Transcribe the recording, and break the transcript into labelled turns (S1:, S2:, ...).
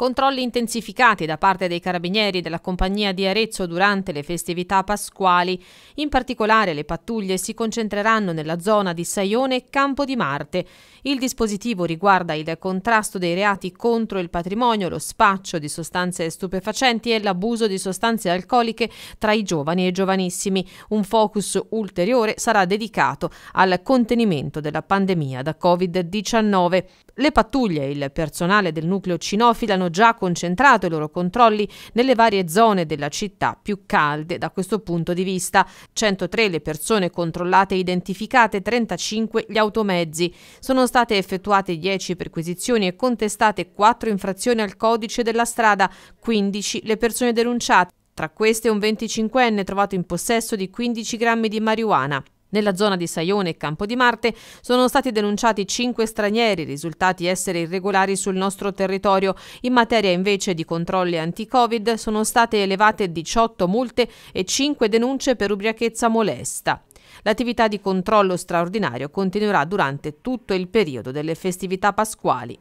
S1: Controlli intensificati da parte dei carabinieri della compagnia di Arezzo durante le festività pasquali, in particolare le pattuglie si concentreranno nella zona di Saione e Campo di Marte. Il dispositivo riguarda il contrasto dei reati contro il patrimonio, lo spaccio di sostanze stupefacenti e l'abuso di sostanze alcoliche tra i giovani e giovanissimi. Un focus ulteriore sarà dedicato al contenimento della pandemia da Covid-19. Le pattuglie e il personale del nucleo cinofila hanno già concentrato i loro controlli nelle varie zone della città più calde da questo punto di vista. 103 le persone controllate e identificate, 35 gli automezzi. Sono state effettuate 10 perquisizioni e contestate 4 infrazioni al codice della strada, 15 le persone denunciate. Tra queste un 25enne trovato in possesso di 15 grammi di marijuana. Nella zona di Saione e Campo di Marte sono stati denunciati cinque stranieri risultati essere irregolari sul nostro territorio. In materia invece di controlli anti-Covid sono state elevate 18 multe e 5 denunce per ubriachezza molesta. L'attività di controllo straordinario continuerà durante tutto il periodo delle festività pasquali.